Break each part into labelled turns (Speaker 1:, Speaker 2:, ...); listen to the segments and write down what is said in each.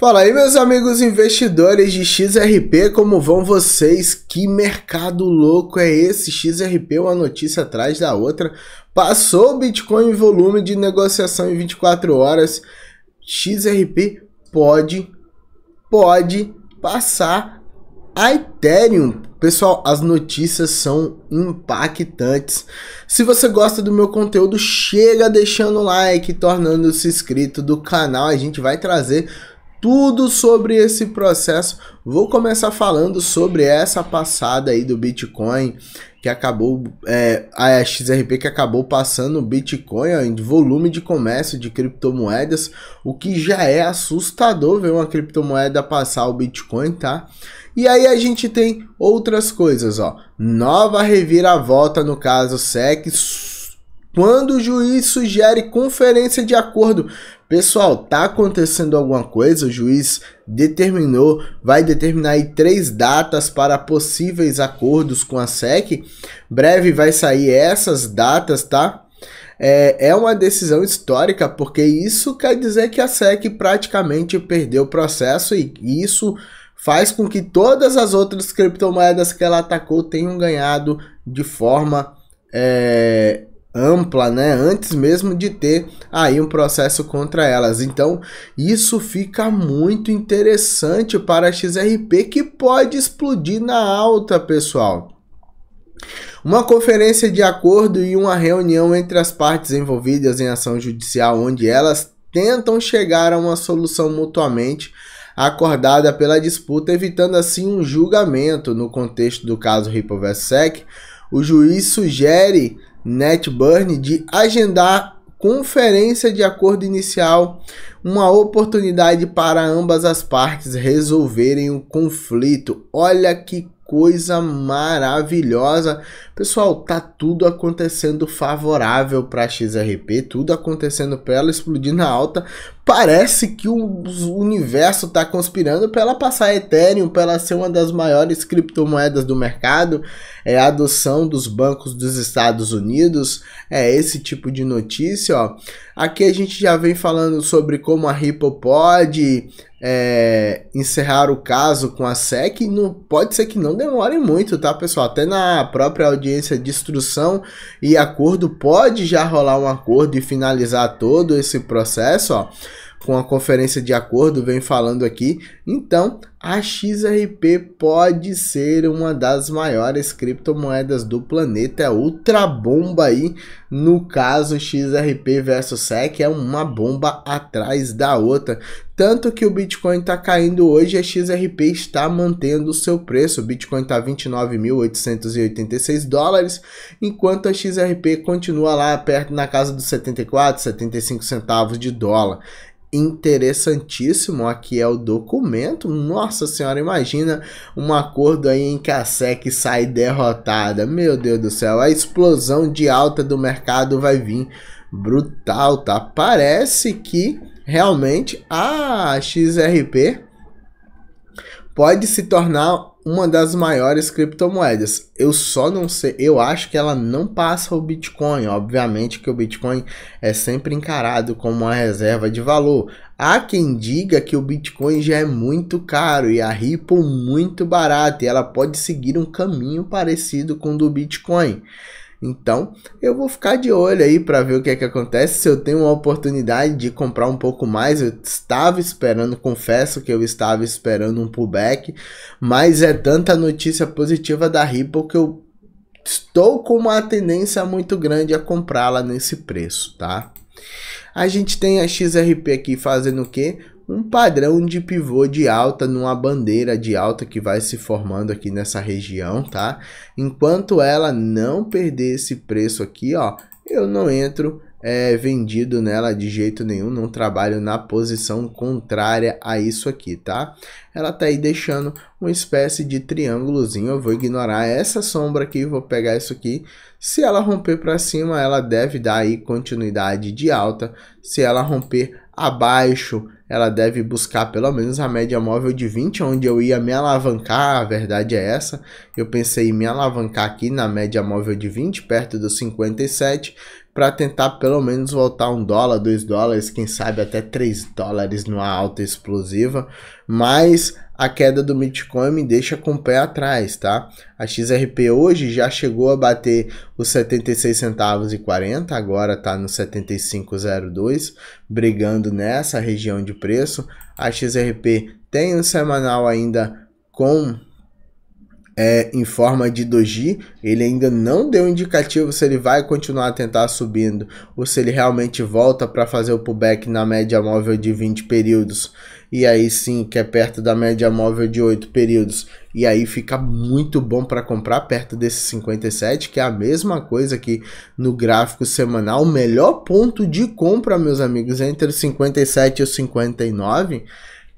Speaker 1: Fala aí, meus amigos investidores de XRP, como vão vocês? Que mercado louco é esse? XRP, uma notícia atrás da outra. Passou o Bitcoin em volume de negociação em 24 horas. XRP pode, pode passar a Ethereum. Pessoal, as notícias são impactantes. Se você gosta do meu conteúdo, chega deixando o like, tornando-se inscrito do canal. A gente vai trazer tudo sobre esse processo. Vou começar falando sobre essa passada aí do Bitcoin que acabou é, a XRP que acabou passando o Bitcoin ó, em volume de comércio de criptomoedas, o que já é assustador ver uma criptomoeda passar o Bitcoin, tá? E aí a gente tem outras coisas, ó. Nova reviravolta no caso SEC quando o juiz sugere conferência de acordo. Pessoal, tá acontecendo alguma coisa? O juiz determinou, vai determinar aí três datas para possíveis acordos com a SEC. Breve vai sair essas datas, tá? É, é, uma decisão histórica, porque isso quer dizer que a SEC praticamente perdeu o processo e isso faz com que todas as outras criptomoedas que ela atacou tenham ganhado de forma é, ampla, né? Antes mesmo de ter aí um processo contra elas. Então, isso fica muito interessante para a XRP que pode explodir na alta, pessoal. Uma conferência de acordo e uma reunião entre as partes envolvidas em ação judicial, onde elas tentam chegar a uma solução mutuamente acordada pela disputa, evitando assim um julgamento. No contexto do caso Ripple vs. SEC, o juiz sugere NetBurn de agendar conferência de acordo inicial, uma oportunidade para ambas as partes resolverem o conflito. Olha que coisa maravilhosa. Pessoal, tá tudo acontecendo favorável para XRP, tudo acontecendo para ela explodir na alta. Parece que o universo tá conspirando para ela passar Ethereum, para ela ser uma das maiores criptomoedas do mercado. É a adoção dos bancos dos Estados Unidos, é esse tipo de notícia, ó. Aqui a gente já vem falando sobre como a Ripple pode é, encerrar o caso com a SEC, não, pode ser que não demore muito, tá, pessoal? Até na própria audiência de instrução e acordo, pode já rolar um acordo e finalizar todo esse processo, ó com a conferência de acordo, vem falando aqui. Então, a XRP pode ser uma das maiores criptomoedas do planeta, é outra bomba aí. No caso XRP versus SEC, é uma bomba atrás da outra. Tanto que o Bitcoin está caindo hoje, a XRP está mantendo o seu preço. O Bitcoin está 29.886 dólares, enquanto a XRP continua lá perto na casa dos 74, 75 centavos de dólar interessantíssimo aqui é o documento. Nossa senhora, imagina um acordo aí em que a SEC sai derrotada. Meu Deus do céu, a explosão de alta do mercado vai vir brutal, tá? Parece que realmente a XRP pode se tornar uma das maiores criptomoedas. Eu só não sei, eu acho que ela não passa o Bitcoin. Obviamente que o Bitcoin é sempre encarado como uma reserva de valor. Há quem diga que o Bitcoin já é muito caro e a Ripple muito barata e ela pode seguir um caminho parecido com o do Bitcoin. Então, eu vou ficar de olho aí para ver o que é que acontece. Se eu tenho uma oportunidade de comprar um pouco mais, eu estava esperando, confesso que eu estava esperando um pullback, mas é tanta notícia positiva da Ripple que eu estou com uma tendência muito grande a comprá-la nesse preço, tá? A gente tem a XRP aqui fazendo o quê? um padrão de pivô de alta numa bandeira de alta que vai se formando aqui nessa região, tá? Enquanto ela não perder esse preço aqui, ó, eu não entro é, vendido nela de jeito nenhum, não trabalho na posição contrária a isso aqui, tá? Ela tá aí deixando uma espécie de triângulozinho, eu vou ignorar essa sombra aqui, vou pegar isso aqui. Se ela romper para cima, ela deve dar aí continuidade de alta. Se ela romper abaixo ela deve buscar pelo menos a média móvel de 20, onde eu ia me alavancar, a verdade é essa. Eu pensei em me alavancar aqui na média móvel de 20, perto dos 57, para tentar pelo menos voltar um dólar, dois dólares, quem sabe até três dólares numa alta explosiva. Mas a queda do Bitcoin me deixa com o pé atrás, tá? A XRP hoje já chegou a bater os 76 centavos e 40, agora tá no 75,02, brigando nessa região de preço. A XRP tem um semanal ainda com é, em forma de doji, ele ainda não deu indicativo se ele vai continuar a tentar subindo ou se ele realmente volta para fazer o pullback na média móvel de 20 períodos. E aí sim, que é perto da média móvel de 8 períodos. E aí fica muito bom para comprar perto desse 57, que é a mesma coisa que no gráfico semanal. O melhor ponto de compra, meus amigos, é entre os 57 e os 59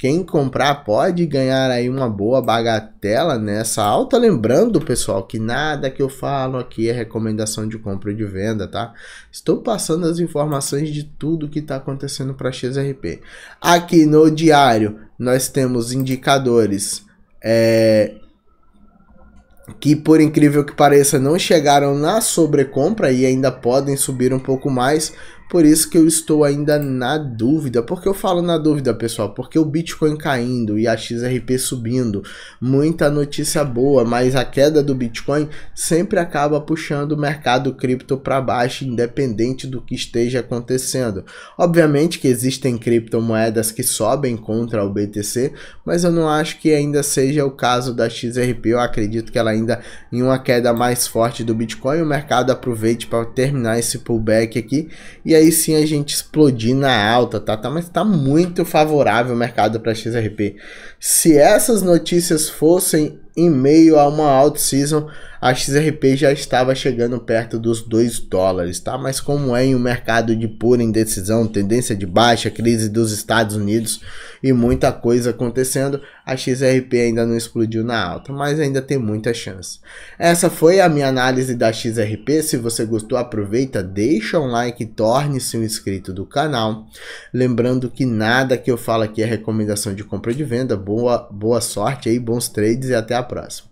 Speaker 1: quem comprar pode ganhar aí uma boa bagatela nessa né? alta. Lembrando, pessoal, que nada que eu falo aqui é recomendação de compra e de venda, tá? Estou passando as informações de tudo que está acontecendo para XRP. Aqui no diário, nós temos indicadores é, que, por incrível que pareça, não chegaram na sobrecompra e ainda podem subir um pouco mais por isso que eu estou ainda na dúvida. porque eu falo na dúvida, pessoal? Porque o Bitcoin caindo e a XRP subindo, muita notícia boa, mas a queda do Bitcoin sempre acaba puxando o mercado cripto para baixo, independente do que esteja acontecendo. Obviamente que existem criptomoedas que sobem contra o BTC, mas eu não acho que ainda seja o caso da XRP. Eu acredito que ela ainda em uma queda mais forte do Bitcoin, o mercado aproveite para terminar esse pullback aqui e aí sim a gente explodir na alta, tá? tá mas tá muito favorável o mercado para XRP. Se essas notícias fossem em meio a uma alt season, a XRP já estava chegando perto dos 2 dólares, tá? Mas como é em um mercado de pura indecisão, tendência de baixa, crise dos Estados Unidos e muita coisa acontecendo, a XRP ainda não explodiu na alta, mas ainda tem muita chance. Essa foi a minha análise da XRP, se você gostou aproveita, deixa um like, torne-se um inscrito do canal. Lembrando que nada que eu falo aqui é recomendação de compra e de venda, boa, boa sorte aí, bons trades e até a próxima.